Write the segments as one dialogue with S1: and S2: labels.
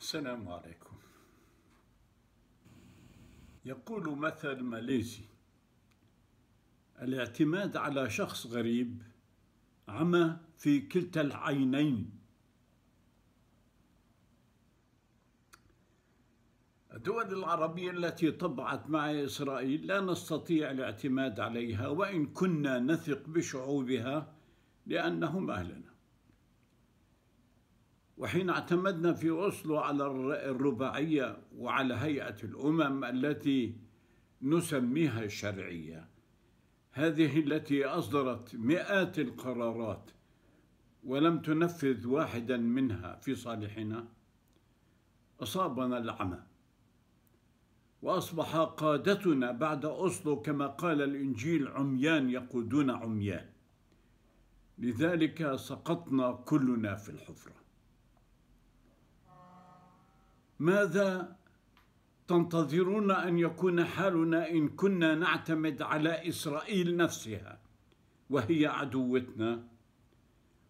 S1: السلام عليكم يقول مثل ماليزي الاعتماد على شخص غريب عمى في كلتا العينين الدول العربية التي طبعت مع إسرائيل لا نستطيع الاعتماد عليها وإن كنا نثق بشعوبها لأنهم أهلنا وحين اعتمدنا في أوسلو على الرباعية وعلى هيئة الأمم التي نسميها الشرعية هذه التي أصدرت مئات القرارات ولم تنفذ واحدا منها في صالحنا أصابنا العمى وأصبح قادتنا بعد أصله كما قال الإنجيل عميان يقودون عميان لذلك سقطنا كلنا في الحفرة ماذا تنتظرون أن يكون حالنا إن كنا نعتمد على إسرائيل نفسها وهي عدوتنا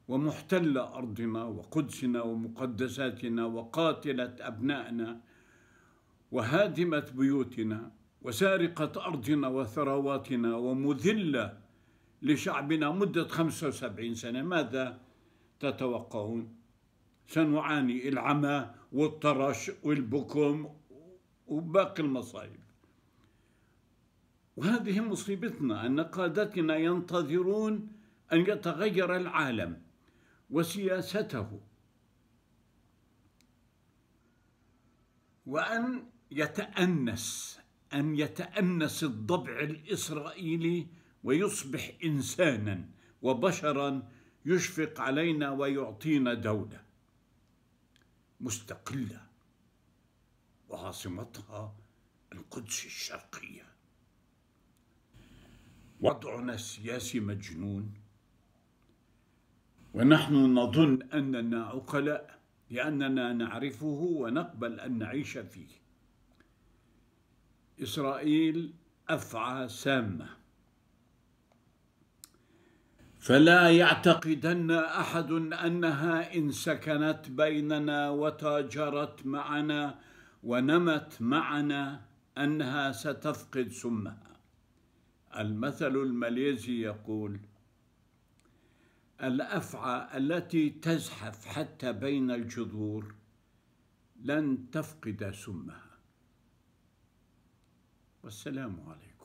S1: ومحتلة أرضنا وقدسنا ومقدساتنا وقاتله أبنائنا وهادمت بيوتنا وسارقه أرضنا وثرواتنا ومذلة لشعبنا مدة 75 سنة ماذا تتوقعون؟ سنعاني العمى والطرش والبكم وباقي المصائب وهذه مصيبتنا أن قادتنا ينتظرون أن يتغير العالم وسياسته وأن يتأنس أن يتأنس الضبع الإسرائيلي ويصبح إنسانا وبشرا يشفق علينا ويعطينا دوله مستقلة وعاصمتها القدس الشرقية وضعنا السياسي مجنون ونحن نظن أننا عقلاء لأننا نعرفه ونقبل أن نعيش فيه إسرائيل أفعى سامة فلا يعتقدن احد انها ان سكنت بيننا وتاجرت معنا ونمت معنا انها ستفقد سمها المثل الماليزي يقول الافعى التي تزحف حتى بين الجذور لن تفقد سمها والسلام عليكم